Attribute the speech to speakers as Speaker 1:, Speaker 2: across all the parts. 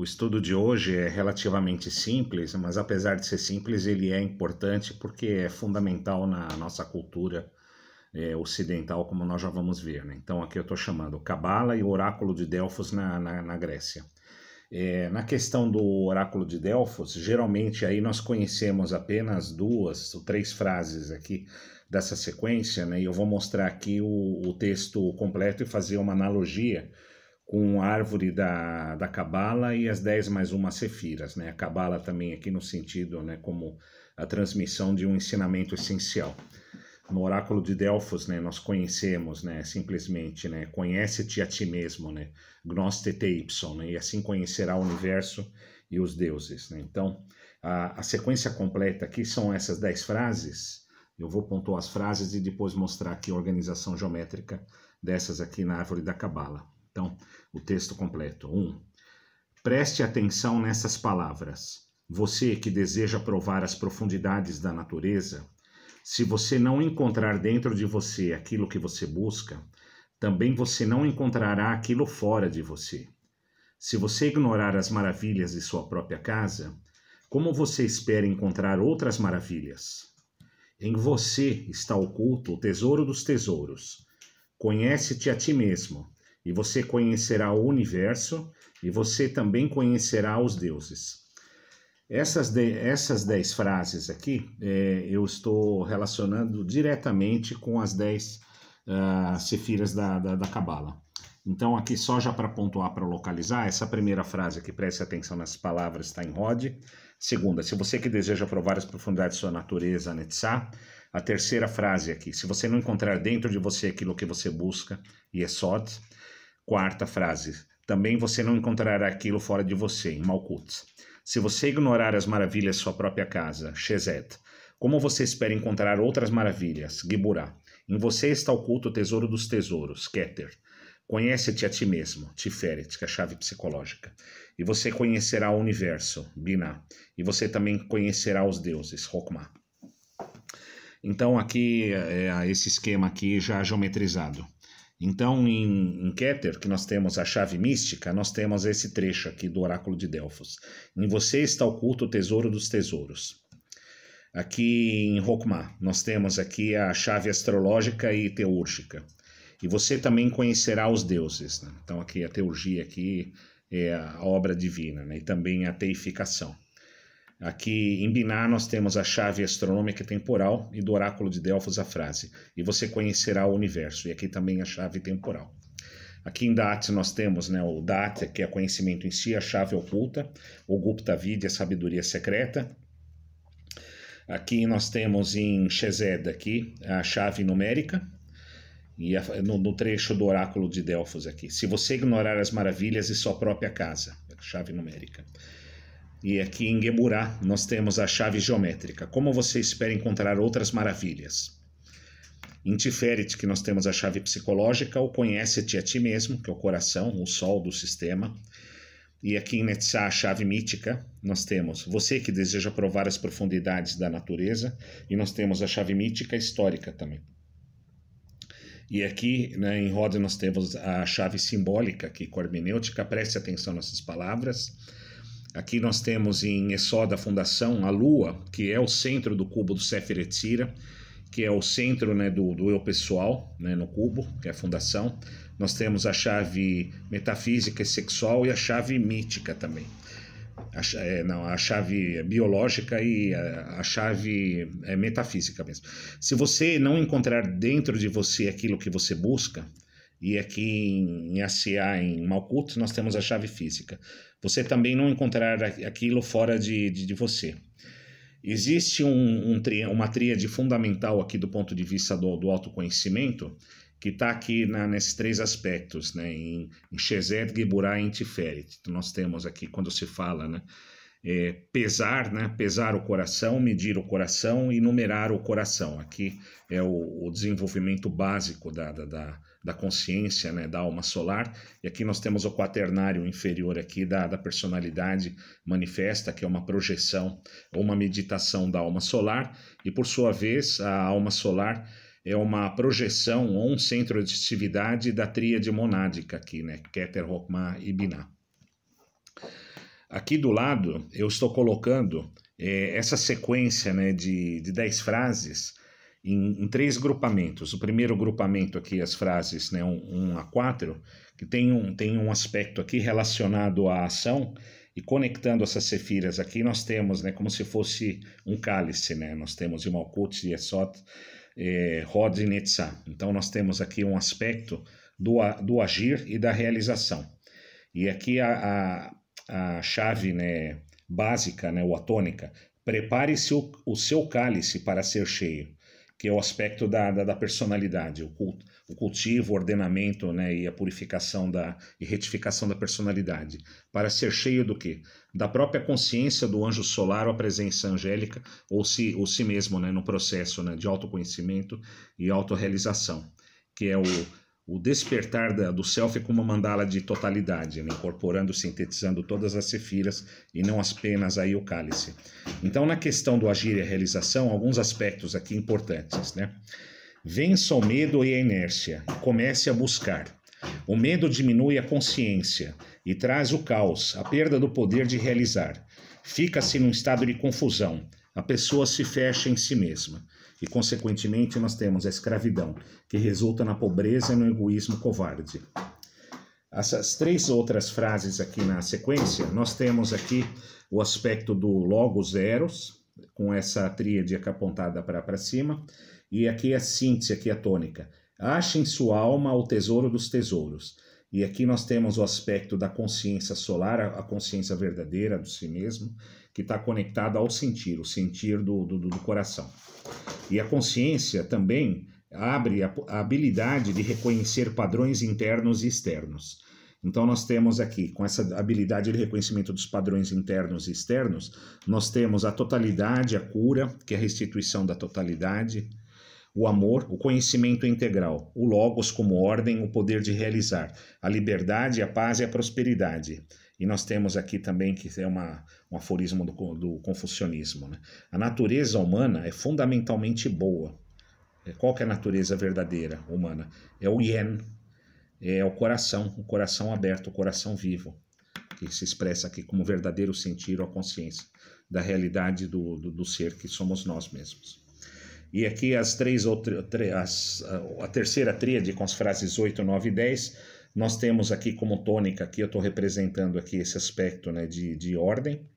Speaker 1: O estudo de hoje é relativamente simples, mas apesar de ser simples, ele é importante porque é fundamental na nossa cultura é, ocidental, como nós já vamos ver. Né? Então, aqui eu estou chamando Cabala e o Oráculo de Delfos na, na, na Grécia. É, na questão do oráculo de Delfos, geralmente aí nós conhecemos apenas duas ou três frases aqui dessa sequência, né? E eu vou mostrar aqui o, o texto completo e fazer uma analogia com a árvore da, da Cabala e as dez mais uma sefiras, né? A Cabala também aqui no sentido, né, como a transmissão de um ensinamento essencial. No oráculo de Delfos, né, nós conhecemos, né, simplesmente, né, conhece-te a ti mesmo, né, gnoste te né, e assim conhecerá o universo e os deuses, né? Então, a, a sequência completa aqui são essas dez frases. Eu vou pontuar as frases e depois mostrar aqui a organização geométrica dessas aqui na árvore da Cabala. Então, o texto completo. 1. Um, preste atenção nessas palavras. Você que deseja provar as profundidades da natureza, se você não encontrar dentro de você aquilo que você busca, também você não encontrará aquilo fora de você. Se você ignorar as maravilhas de sua própria casa, como você espera encontrar outras maravilhas? Em você está oculto o tesouro dos tesouros. Conhece-te a ti mesmo e você conhecerá o universo, e você também conhecerá os deuses. Essas, de, essas dez frases aqui é, eu estou relacionando diretamente com as dez uh, sefiras da, da, da Kabbalah. Então, aqui só já para pontuar, para localizar, essa primeira frase aqui, preste atenção nas palavras, está em Rod. Segunda, se você que deseja provar as profundidades de sua natureza, Netzá. A terceira frase aqui, se você não encontrar dentro de você aquilo que você busca, e Yesod. É Quarta frase: Também você não encontrará aquilo fora de você, em Malkuth. Se você ignorar as maravilhas de sua própria casa, Shezet, como você espera encontrar outras maravilhas, Giburá? Em você está oculto o tesouro dos tesouros, Keter. Conhece-te a ti mesmo, Tiferet, que é a chave psicológica. E você conhecerá o universo, Binah. E você também conhecerá os deuses, Rokmah. Então aqui é, é esse esquema aqui já geometrizado. Então, em, em Keter, que nós temos a chave mística, nós temos esse trecho aqui do Oráculo de Delfos. Em você está oculto o tesouro dos tesouros. Aqui em Rokmah, nós temos aqui a chave astrológica e teúrgica. E você também conhecerá os deuses. Né? Então, aqui a teurgia aqui é a obra divina né? e também a teificação. Aqui em Biná nós temos a chave astronômica temporal e do oráculo de Delfos a frase: "E você conhecerá o universo". E aqui também a chave temporal. Aqui em Dat nós temos né, o Date, que é conhecimento em si, a chave oculta, o Gupta Vidya, a sabedoria secreta. Aqui nós temos em Shezed aqui a chave numérica, e no, no, trecho do oráculo de Delfos aqui. Se você ignorar as maravilhas e sua própria casa, chave numérica. E aqui em Geburá nós temos a chave geométrica. Como você espera encontrar outras maravilhas? Em Tiferet, que nós temos a chave psicológica, o conhece-te a ti mesmo, que é o coração, o sol do sistema. E aqui em Netzah, a chave mítica, nós temos você que deseja provar as profundidades da natureza, e nós temos a chave mítica histórica também. E aqui né, em Roda nós temos a chave simbólica, que é corbenêutica, preste atenção nessas palavras Aqui nós temos em da Fundação a Lua, que é o centro do cubo do Sefer que é o centro né, do, do eu pessoal né, no cubo, que é a fundação. Nós temos a chave metafísica e sexual e a chave mítica também. A, é, não, a chave biológica e a, a chave é, metafísica mesmo. Se você não encontrar dentro de você aquilo que você busca, e aqui em SA, em Malkuth, nós temos a chave física. Você também não encontrará aquilo fora de, de, de você. Existe um, um, uma tríade fundamental aqui do ponto de vista do, do autoconhecimento, que está aqui na, nesses três aspectos, né? em, em Shezed, Geburah e Tiferet. Então, nós temos aqui, quando se fala, né? É, pesar, né? pesar o coração, medir o coração e numerar o coração. Aqui é o, o desenvolvimento básico da, da, da da consciência, né, da alma solar. E aqui nós temos o quaternário inferior aqui da, da personalidade manifesta, que é uma projeção ou uma meditação da alma solar. E por sua vez, a alma solar é uma projeção ou um centro de atividade da tríade monádica aqui, né, Keter, Hokmah e Binah. Aqui do lado, eu estou colocando é, essa sequência né, de, de dez frases em, em, três grupamentos. O primeiro grupamento aqui, as frases né, 1 um, um a 4, que tem um, tem um aspecto aqui relacionado à ação, e conectando essas cefiras aqui, nós temos né, como se fosse um cálice, né? nós temos Imalkut, Yesot, eh, Rod e Netzah. Então nós temos aqui um aspecto do, do agir e da realização. E aqui a, a, a chave né, básica, né, o atônica, prepare seu, o seu cálice para ser cheio que é o aspecto da, da, da personalidade, o, culto, o cultivo, o ordenamento né, e a purificação da, e retificação da personalidade, para ser cheio do quê? Da própria consciência do anjo solar ou a presença angélica, ou si, ou si mesmo, né, no processo né, de autoconhecimento e autorrealização, que é o o despertar da, do self é como uma mandala de totalidade, né? incorporando, sintetizando todas as sefiras e não apenas aí o cálice. Então, na questão do agir e a realização, alguns aspectos aqui importantes, né? Vença o medo e a inércia comece a buscar. O medo diminui a consciência e traz o caos, a perda do poder de realizar. Fica-se num estado de confusão a pessoa se fecha em si mesma. E, consequentemente, nós temos a escravidão, que resulta na pobreza e no egoísmo covarde. Essas três outras frases aqui na sequência, nós temos aqui o aspecto do logos eros, com essa tríade aqui apontada para cima, e aqui é a síntese, aqui é a tônica. Acha em sua alma o tesouro dos tesouros. E aqui nós temos o aspecto da consciência solar, a consciência verdadeira do si mesmo, que está conectada ao sentir, o sentir do, do, do coração. E a consciência também abre a, a habilidade de reconhecer padrões internos e externos. Então, nós temos aqui, com essa habilidade de reconhecimento dos padrões internos e externos, nós temos a totalidade, a cura, que é a restituição da totalidade, o amor, o conhecimento integral, o Logos como ordem, o poder de realizar, a liberdade, a paz e a prosperidade, e nós temos aqui também que é uma, um aforismo do, do confucionismo. Né? A natureza humana é fundamentalmente boa. É, qual que é a natureza verdadeira humana? É o yen, é o coração, o coração aberto, o coração vivo, que se expressa aqui como verdadeiro sentir ou consciência da realidade do, do, do ser que somos nós mesmos. E aqui as três outras, a terceira tríade com as frases 8, 9 e 10 nós temos aqui como tônica, aqui eu estou representando aqui esse aspecto né, de, de ordem,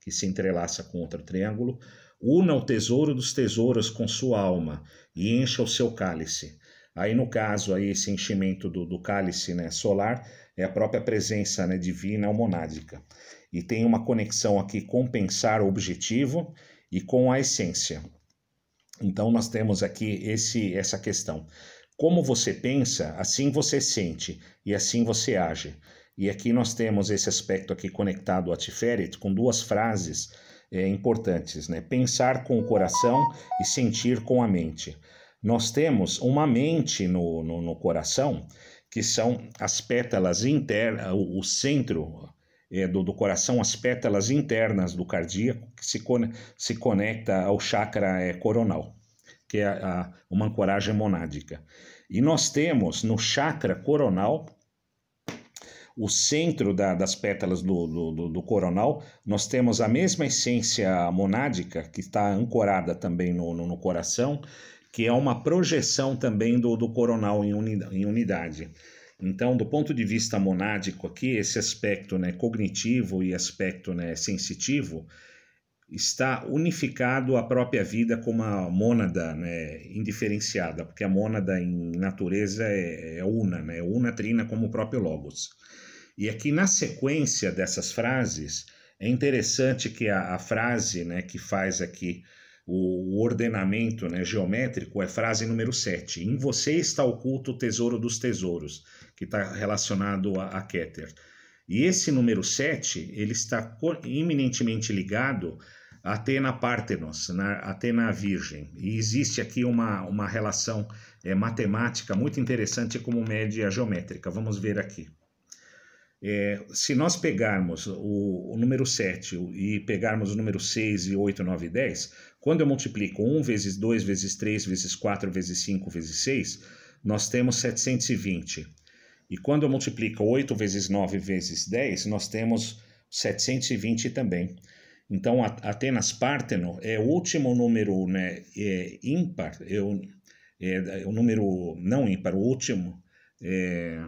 Speaker 1: que se entrelaça com outro triângulo. Una o tesouro dos tesouros com sua alma e encha o seu cálice. Aí, no caso, aí, esse enchimento do, do cálice né, solar é a própria presença né, divina ou monádica. E tem uma conexão aqui com pensar objetivo e com a essência. Então, nós temos aqui esse, essa questão. Como você pensa, assim você sente e assim você age. E aqui nós temos esse aspecto aqui conectado a Tiferet com duas frases é, importantes, né? Pensar com o coração e sentir com a mente. Nós temos uma mente no, no, no coração, que são as pétalas internas, o, o centro é, do, do, coração, as pétalas internas do cardíaco, que se, se conecta ao chakra é, coronal que é a, a, uma ancoragem monádica. E nós temos no chakra coronal, o centro da, das pétalas do, do, do, coronal, nós temos a mesma essência monádica que está ancorada também no, no, no coração, que é uma projeção também do, do coronal em, uni, em unidade. Então, do ponto de vista monádico aqui, esse aspecto né, cognitivo e aspecto né, sensitivo, está unificado à própria vida como a mônada né, indiferenciada, porque a mônada em natureza é, é una, né, una trina como o próprio Logos. E aqui é na sequência dessas frases, é interessante que a, a frase né, que faz aqui o, o ordenamento né, geométrico é frase número 7. Em você está oculto o tesouro dos tesouros, que está relacionado a, a Keter. E esse número 7, ele está eminentemente ligado Atena Partenos, na Atena Virgem. E existe aqui uma, uma relação é, matemática muito interessante como média geométrica. Vamos ver aqui. É, se nós pegarmos o, o, número 7 e pegarmos o número 6 e 8, 9 e 10, quando eu multiplico 1 vezes 2 vezes 3 vezes 4 vezes 5 vezes 6, nós temos 720. E quando eu multiplico 8 vezes 9 vezes 10, nós temos 720 também. Então, Atenas Parteno é o último número né, é, ímpar, é o, é, é o número não ímpar, o último. É,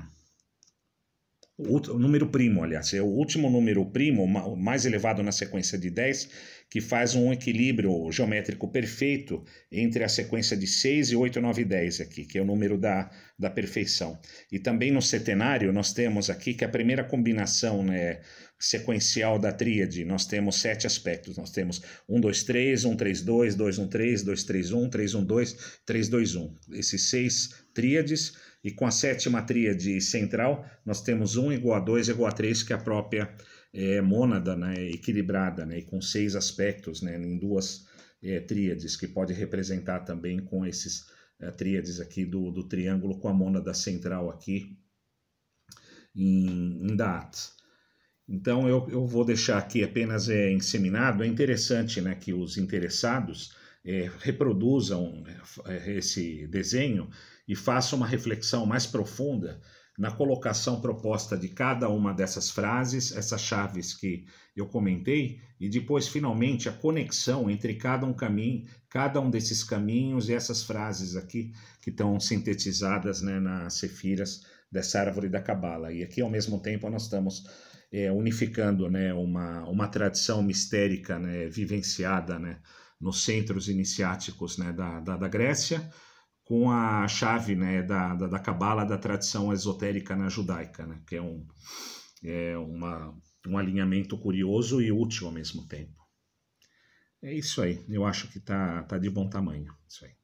Speaker 1: o número primo, aliás, é o último número primo, mais elevado na sequência de 10, que faz um equilíbrio geométrico perfeito entre a sequência de 6 e 8, 9 10 aqui, que é o número da, da perfeição. E também no setenário nós temos aqui que a primeira combinação né, sequencial da tríade, nós temos sete aspectos, nós temos 1, 2, 3, 1, 3, 2, 2, 1, 3, 2, 3, 1, 3, 1, 2, 3, 2, 1. Esses seis tríades e com a sétima tríade central, nós temos 1 igual a 2 igual a 3, que é a própria é, mônada né, equilibrada, né, e com seis aspectos né, em duas é, tríades, que pode representar também com esses é, tríades aqui do, do triângulo com a mônada central aqui em, em Então eu, eu vou deixar aqui apenas é, inseminado. É interessante né, que os interessados é, reproduzam né, é, esse desenho e façam uma reflexão mais profunda na colocação proposta de cada uma dessas frases, essas chaves que eu comentei, e depois, finalmente, a conexão entre cada um caminho, cada um desses caminhos e essas frases aqui que estão sintetizadas né, nas cefiras dessa árvore da cabala. E aqui, ao mesmo tempo, nós estamos é, unificando né, uma, uma tradição mistérica né, vivenciada né, nos centros iniciáticos né, da, da, da, Grécia, com a chave né, da, da, da cabala da tradição esotérica na né, judaica, né, que é, um, é uma, um alinhamento curioso e útil ao mesmo tempo. É isso aí, eu acho que tá, tá de bom tamanho. Isso aí.